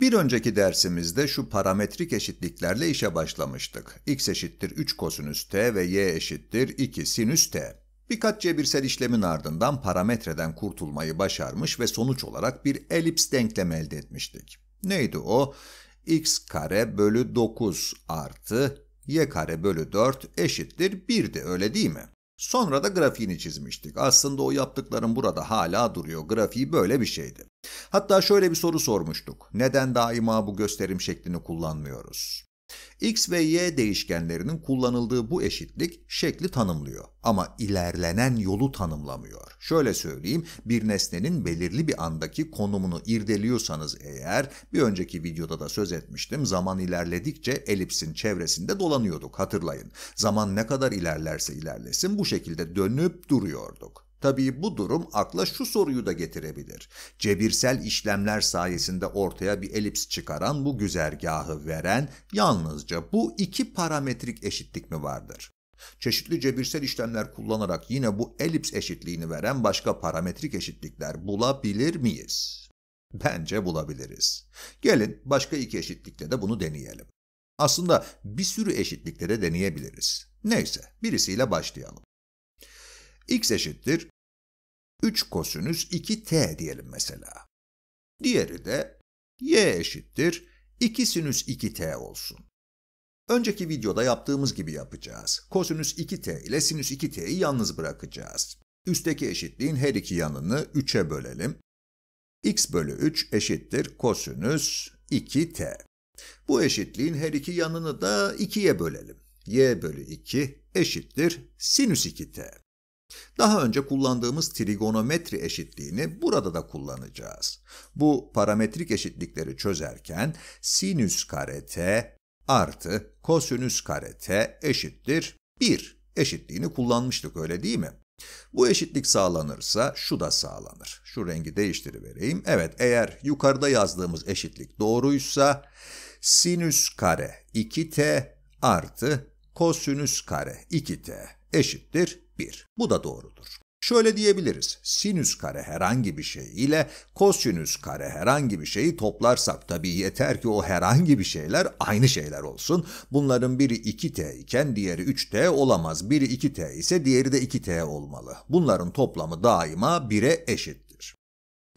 Bir önceki dersimizde şu parametrik eşitliklerle işe başlamıştık. x eşittir 3 kosinüs t ve y eşittir 2 sinüs t. Birkaç cebirsel işlemin ardından parametreden kurtulmayı başarmış ve sonuç olarak bir elips denklem elde etmiştik. Neydi o? x kare bölü 9 artı y kare bölü 4 eşittir 1'di öyle değil mi? Sonra da grafiğini çizmiştik. Aslında o yaptıklarım burada hala duruyor. Grafiği böyle bir şeydi. Hatta şöyle bir soru sormuştuk. Neden daima bu gösterim şeklini kullanmıyoruz? X ve Y değişkenlerinin kullanıldığı bu eşitlik şekli tanımlıyor ama ilerlenen yolu tanımlamıyor. Şöyle söyleyeyim, bir nesnenin belirli bir andaki konumunu irdeliyorsanız eğer, bir önceki videoda da söz etmiştim, zaman ilerledikçe elipsin çevresinde dolanıyorduk hatırlayın. Zaman ne kadar ilerlerse ilerlesin bu şekilde dönüp duruyorduk. Tabii bu durum akla şu soruyu da getirebilir. Cebirsel işlemler sayesinde ortaya bir elips çıkaran bu güzergahı veren yalnızca bu iki parametrik eşitlik mi vardır? Çeşitli cebirsel işlemler kullanarak yine bu elips eşitliğini veren başka parametrik eşitlikler bulabilir miyiz? Bence bulabiliriz. Gelin başka iki eşitlikte de bunu deneyelim. Aslında bir sürü eşitlikte de deneyebiliriz. Neyse birisiyle başlayalım. x eşittir 3 kosinüs 2t diyelim mesela. Diğeri de y eşittir 2 sinüs 2t olsun. Önceki videoda yaptığımız gibi yapacağız. Kosinüs 2t ile sinüs 2t'yi yalnız bırakacağız. Üstteki eşitliğin her iki yanını 3'e bölelim. x bölü 3 eşittir kosinüs 2t. Bu eşitliğin her iki yanını da 2'ye bölelim. y bölü 2 eşittir sinüs 2t. Daha önce kullandığımız trigonometri eşitliğini burada da kullanacağız. Bu parametrik eşitlikleri çözerken sinüs kare t artı kosinüs kare t eşittir 1 eşitliğini kullanmıştık öyle değil mi? Bu eşitlik sağlanırsa şu da sağlanır. Şu rengi değiştirivereyim. Evet eğer yukarıda yazdığımız eşitlik doğruysa sinüs kare 2t artı kosinüs kare 2t eşittir 1. Bu da doğrudur. Şöyle diyebiliriz, sinüs kare herhangi bir şey ile kosinüs kare herhangi bir şeyi toplarsak tabi yeter ki o herhangi bir şeyler aynı şeyler olsun. Bunların biri 2t iken diğeri 3t olamaz, biri 2t ise diğeri de 2t olmalı. Bunların toplamı daima 1'e eşittir.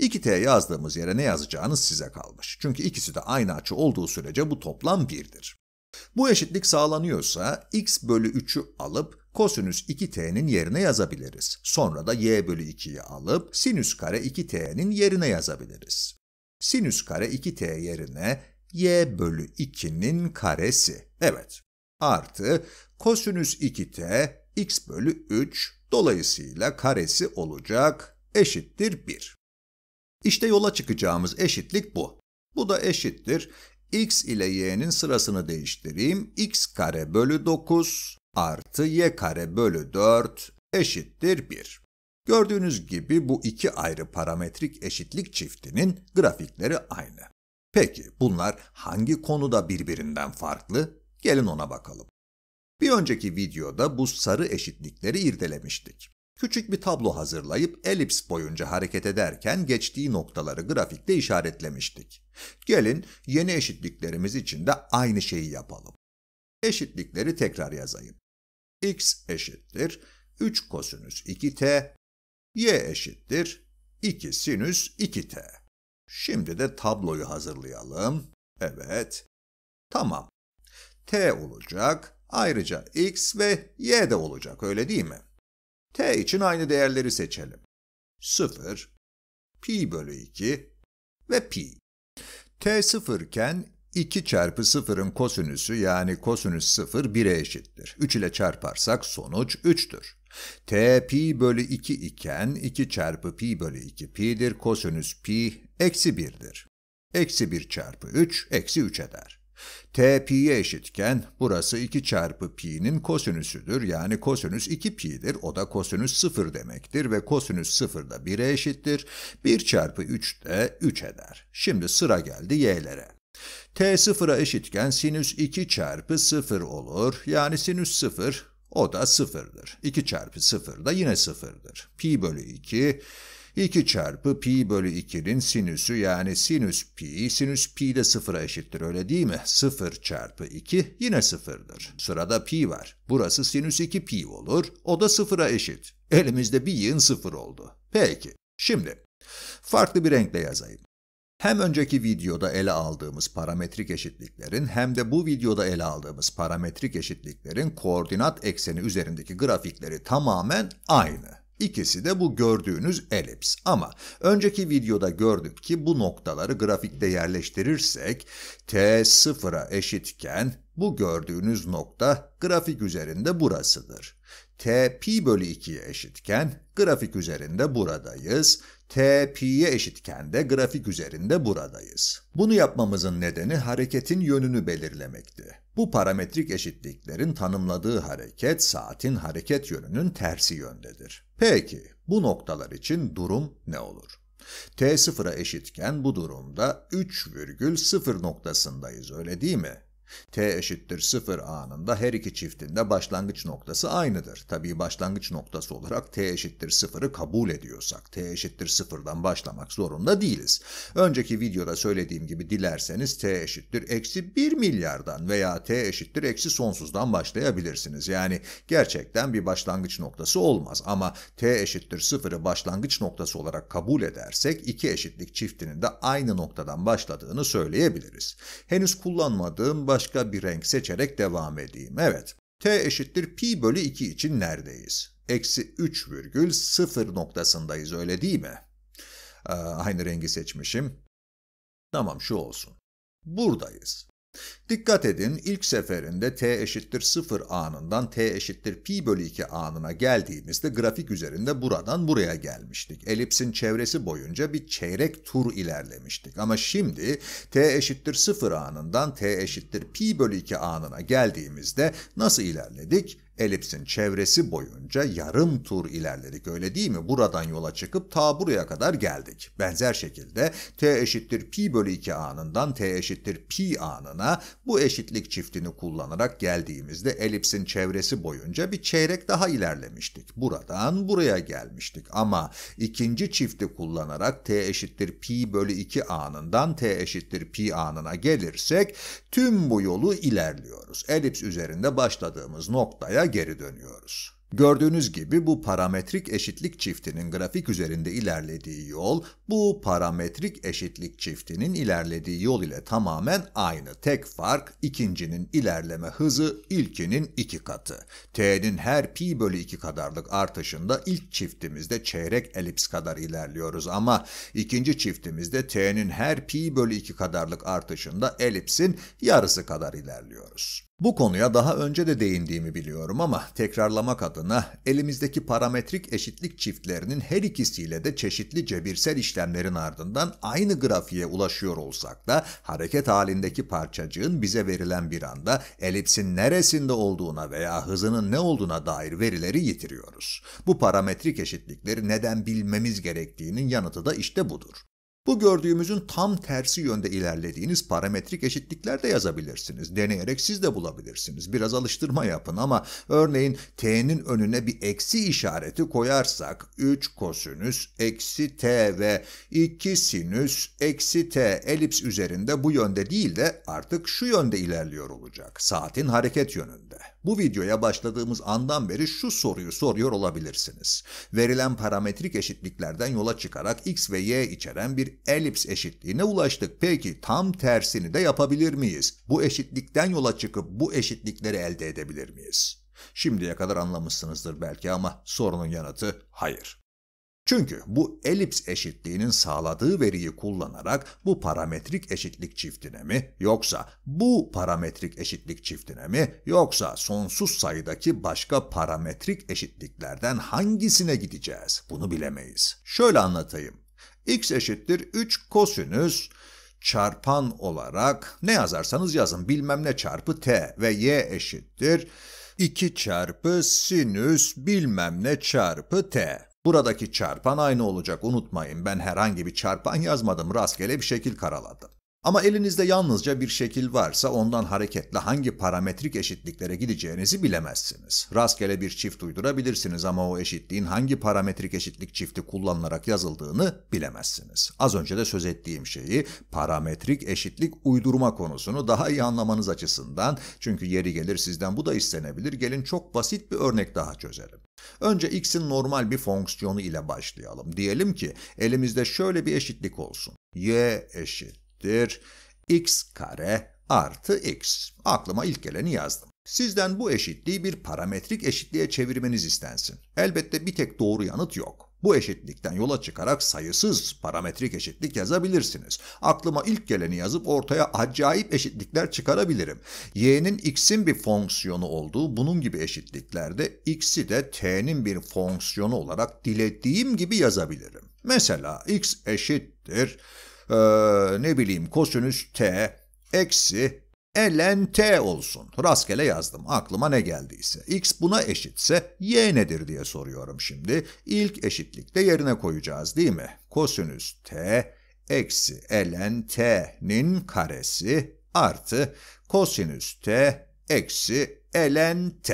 2t yazdığımız yere ne yazacağınız size kalmış. Çünkü ikisi de aynı açı olduğu sürece bu toplam 1'dir. Bu eşitlik sağlanıyorsa x bölü 3'ü alıp Kosinüs 2t'nin yerine yazabiliriz. Sonra da y bölü 2'yi alıp sinüs kare 2t'nin yerine yazabiliriz. Sinüs kare 2t yerine y bölü 2'nin karesi. Evet. Artı kosinüs 2t x bölü 3 dolayısıyla karesi olacak eşittir 1. İşte yola çıkacağımız eşitlik bu. Bu da eşittir. x ile y'nin sırasını değiştireyim. x kare bölü 9 artı y kare bölü 4 eşittir 1. Gördüğünüz gibi bu iki ayrı parametrik eşitlik çiftinin grafikleri aynı. Peki bunlar hangi konuda birbirinden farklı? Gelin ona bakalım. Bir önceki videoda bu sarı eşitlikleri irdelemiştik. Küçük bir tablo hazırlayıp elips boyunca hareket ederken geçtiği noktaları grafikte işaretlemiştik. Gelin yeni eşitliklerimiz için de aynı şeyi yapalım. Eşitlikleri tekrar yazayım x eşittir 3 kosinüs 2t, y eşittir 2 sinüs 2t. Şimdi de tabloyu hazırlayalım. Evet. Tamam. t olacak. Ayrıca x ve y de olacak öyle değil mi? t için aynı değerleri seçelim. 0, pi bölü 2 ve pi. t 0 iken 2 çarpı 0'ın kosinüsü yani kosinüs 0 1'e eşittir. 3 ile çarparsak sonuç 3'tür. t pi bölü 2 iken 2 çarpı pi bölü 2 pi'dir. Kosinüs pi eksi 1'dir. Eksi 1 çarpı 3 eksi 3 eder. t pi'ye eşitken burası 2 çarpı pi'nin kosinüsüdür. Yani kosinüs 2 pi'dir. O da kosinüs 0 demektir ve kosinüs 0 da 1'e eşittir. 1 çarpı 3 de 3 eder. Şimdi sıra geldi y'lere t sıfıra eşitken sinüs 2 çarpı 0 olur. Yani sinüs 0 o da 0'dır. 2 çarpı 0 da yine 0'dır. Pi bölü 2 2 çarpı pi bölü 2'nin sinüsü yani sinüs pi, sinüs pi de sıfıra eşittir öyle değil mi? 0 çarpı 2 yine sıfırdır. Sırada pi var. Burası sinüs 2 pi olur, o da sıfıra eşit. Elimizde bir yığın sıfır oldu. Peki, şimdi farklı bir renkle yazayım. Hem önceki videoda ele aldığımız parametrik eşitliklerin hem de bu videoda ele aldığımız parametrik eşitliklerin koordinat ekseni üzerindeki grafikleri tamamen aynı. İkisi de bu gördüğünüz elips ama önceki videoda gördük ki bu noktaları grafikte yerleştirirsek t sıfıra eşitken bu gördüğünüz nokta grafik üzerinde burasıdır t pi bölü 2'ye eşitken grafik üzerinde buradayız. t pi'ye eşitken de grafik üzerinde buradayız. Bunu yapmamızın nedeni hareketin yönünü belirlemekti. Bu parametrik eşitliklerin tanımladığı hareket saatin hareket yönünün tersi yöndedir. Peki bu noktalar için durum ne olur? t sıfıra eşitken bu durumda 3,0 noktasındayız öyle değil mi? T eşittir 0 anında her iki çiftin de başlangıç noktası aynıdır. Tabii başlangıç noktası olarak T eşittir 0'ı kabul ediyorsak T eşittir 0'dan başlamak zorunda değiliz. Önceki videoda söylediğim gibi dilerseniz T eşittir eksi 1 milyardan veya T eşittir eksi sonsuzdan başlayabilirsiniz. Yani gerçekten bir başlangıç noktası olmaz ama T eşittir 0'ı başlangıç noktası olarak kabul edersek iki eşitlik çiftinin de aynı noktadan başladığını söyleyebiliriz. Henüz kullanmadığım baş başka bir renk seçerek devam edeyim. Evet, t eşittir pi bölü 2 için neredeyiz? Eksi 3 virgül 0 noktasındayız öyle değil mi? Ee, aynı rengi seçmişim. Tamam şu olsun. Buradayız. Dikkat edin ilk seferinde t eşittir 0 anından t eşittir pi bölü 2 anına geldiğimizde grafik üzerinde buradan buraya gelmiştik. Elipsin çevresi boyunca bir çeyrek tur ilerlemiştik. Ama şimdi t eşittir 0 anından t eşittir pi bölü 2 anına geldiğimizde nasıl ilerledik? Elipsin çevresi boyunca yarım tur ilerledik öyle değil mi? Buradan yola çıkıp ta buraya kadar geldik. Benzer şekilde t eşittir pi bölü 2 anından t eşittir pi anına bu eşitlik çiftini kullanarak geldiğimizde elipsin çevresi boyunca bir çeyrek daha ilerlemiştik. Buradan buraya gelmiştik ama ikinci çifti kullanarak t eşittir pi bölü 2 anından t eşittir pi anına gelirsek tüm bu yolu ilerliyoruz. Elips üzerinde başladığımız noktaya geri dönüyoruz. Gördüğünüz gibi bu parametrik eşitlik çiftinin grafik üzerinde ilerlediği yol, bu parametrik eşitlik çiftinin ilerlediği yol ile tamamen aynı. Tek fark ikincinin ilerleme hızı ilkinin iki katı. T'nin her pi bölü 2 kadarlık artışında ilk çiftimizde çeyrek elips kadar ilerliyoruz ama ikinci çiftimizde T'nin her pi bölü 2 kadarlık artışında elipsin yarısı kadar ilerliyoruz. Bu konuya daha önce de değindiğimi biliyorum ama tekrarlamak adına elimizdeki parametrik eşitlik çiftlerinin her ikisiyle de çeşitli cebirsel işlemlerin ardından aynı grafiğe ulaşıyor olsak da hareket halindeki parçacığın bize verilen bir anda elipsin neresinde olduğuna veya hızının ne olduğuna dair verileri yitiriyoruz. Bu parametrik eşitlikleri neden bilmemiz gerektiğinin yanıtı da işte budur. Bu gördüğümüzün tam tersi yönde ilerlediğiniz parametrik eşitlikler de yazabilirsiniz. Deneyerek siz de bulabilirsiniz. Biraz alıştırma yapın ama örneğin t'nin önüne bir eksi işareti koyarsak 3 kosinüs eksi t ve 2 sinüs eksi t elips üzerinde bu yönde değil de artık şu yönde ilerliyor olacak. Saatin hareket yönünde. Bu videoya başladığımız andan beri şu soruyu soruyor olabilirsiniz. Verilen parametrik eşitliklerden yola çıkarak x ve y içeren bir elips eşitliğine ulaştık. Peki tam tersini de yapabilir miyiz? Bu eşitlikten yola çıkıp bu eşitlikleri elde edebilir miyiz? Şimdiye kadar anlamışsınızdır belki ama sorunun yanıtı hayır. Çünkü bu elips eşitliğinin sağladığı veriyi kullanarak bu parametrik eşitlik çiftine mi yoksa bu parametrik eşitlik çiftine mi yoksa sonsuz sayıdaki başka parametrik eşitliklerden hangisine gideceğiz? Bunu bilemeyiz. Şöyle anlatayım. x eşittir 3 kosinüs çarpan olarak ne yazarsanız yazın bilmem ne çarpı t ve y eşittir 2 çarpı sinüs bilmem ne çarpı t. Buradaki çarpan aynı olacak unutmayın ben herhangi bir çarpan yazmadım rastgele bir şekil karaladım. Ama elinizde yalnızca bir şekil varsa ondan hareketle hangi parametrik eşitliklere gideceğinizi bilemezsiniz. Rastgele bir çift uydurabilirsiniz ama o eşitliğin hangi parametrik eşitlik çifti kullanılarak yazıldığını bilemezsiniz. Az önce de söz ettiğim şeyi parametrik eşitlik uydurma konusunu daha iyi anlamanız açısından çünkü yeri gelir sizden bu da istenebilir gelin çok basit bir örnek daha çözelim. Önce x'in normal bir fonksiyonu ile başlayalım. Diyelim ki elimizde şöyle bir eşitlik olsun. y eşittir x kare artı x. Aklıma ilk geleni yazdım. Sizden bu eşitliği bir parametrik eşitliğe çevirmeniz istensin. Elbette bir tek doğru yanıt yok. Bu eşitlikten yola çıkarak sayısız parametrik eşitlik yazabilirsiniz. Aklıma ilk geleni yazıp ortaya acayip eşitlikler çıkarabilirim. Y'nin x'in bir fonksiyonu olduğu bunun gibi eşitliklerde x'i de t'nin bir fonksiyonu olarak dilediğim gibi yazabilirim. Mesela x eşittir ee, ne bileyim kosinüs t eksi lnt olsun. Rastgele yazdım aklıma ne geldiyse. x buna eşitse y nedir diye soruyorum şimdi. İlk eşitlikte yerine koyacağız değil mi? Kosinüs t eksi lnt'nin karesi artı kosinüs t eksi lnt.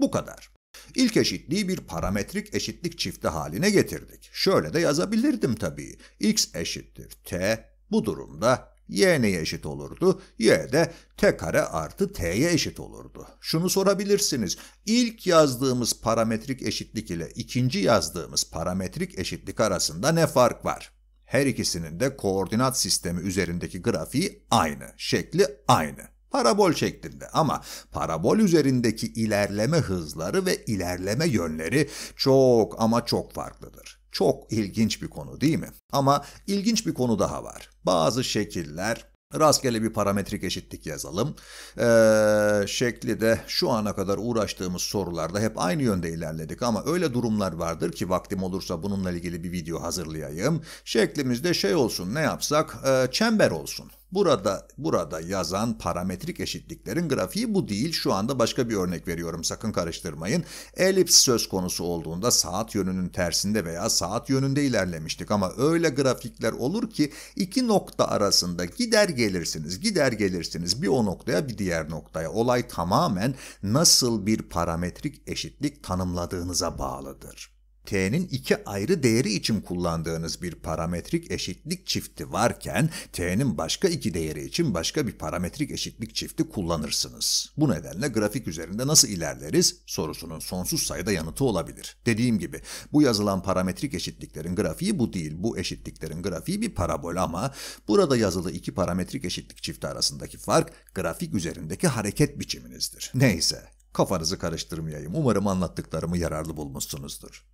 Bu kadar. İlk eşitliği bir parametrik eşitlik çifti haline getirdik. Şöyle de yazabilirdim tabii. x eşittir t, bu durumda y'ne eşit olurdu. Y de t kare artı t'ye eşit olurdu. Şunu sorabilirsiniz. İlk yazdığımız parametrik eşitlik ile ikinci yazdığımız parametrik eşitlik arasında ne fark var? Her ikisinin de koordinat sistemi üzerindeki grafiği aynı, şekli aynı. Parabol şeklinde ama parabol üzerindeki ilerleme hızları ve ilerleme yönleri çok ama çok farklıdır. Çok ilginç bir konu değil mi? Ama ilginç bir konu daha var. Bazı şekiller, rastgele bir parametrik eşitlik yazalım. Ee, şekli de şu ana kadar uğraştığımız sorularda hep aynı yönde ilerledik ama öyle durumlar vardır ki vaktim olursa bununla ilgili bir video hazırlayayım. Şeklimizde şey olsun ne yapsak? E, çember olsun. Burada burada yazan parametrik eşitliklerin grafiği bu değil. Şu anda başka bir örnek veriyorum sakın karıştırmayın. Elips söz konusu olduğunda saat yönünün tersinde veya saat yönünde ilerlemiştik ama öyle grafikler olur ki iki nokta arasında gider gelirsiniz, gider gelirsiniz bir o noktaya bir diğer noktaya. Olay tamamen nasıl bir parametrik eşitlik tanımladığınıza bağlıdır t'nin iki ayrı değeri için kullandığınız bir parametrik eşitlik çifti varken t'nin başka iki değeri için başka bir parametrik eşitlik çifti kullanırsınız. Bu nedenle grafik üzerinde nasıl ilerleriz sorusunun sonsuz sayıda yanıtı olabilir. Dediğim gibi bu yazılan parametrik eşitliklerin grafiği bu değil. Bu eşitliklerin grafiği bir parabol ama burada yazılı iki parametrik eşitlik çifti arasındaki fark grafik üzerindeki hareket biçiminizdir. Neyse Kafanızı karıştırmayayım. Umarım anlattıklarımı yararlı bulmuşsunuzdur.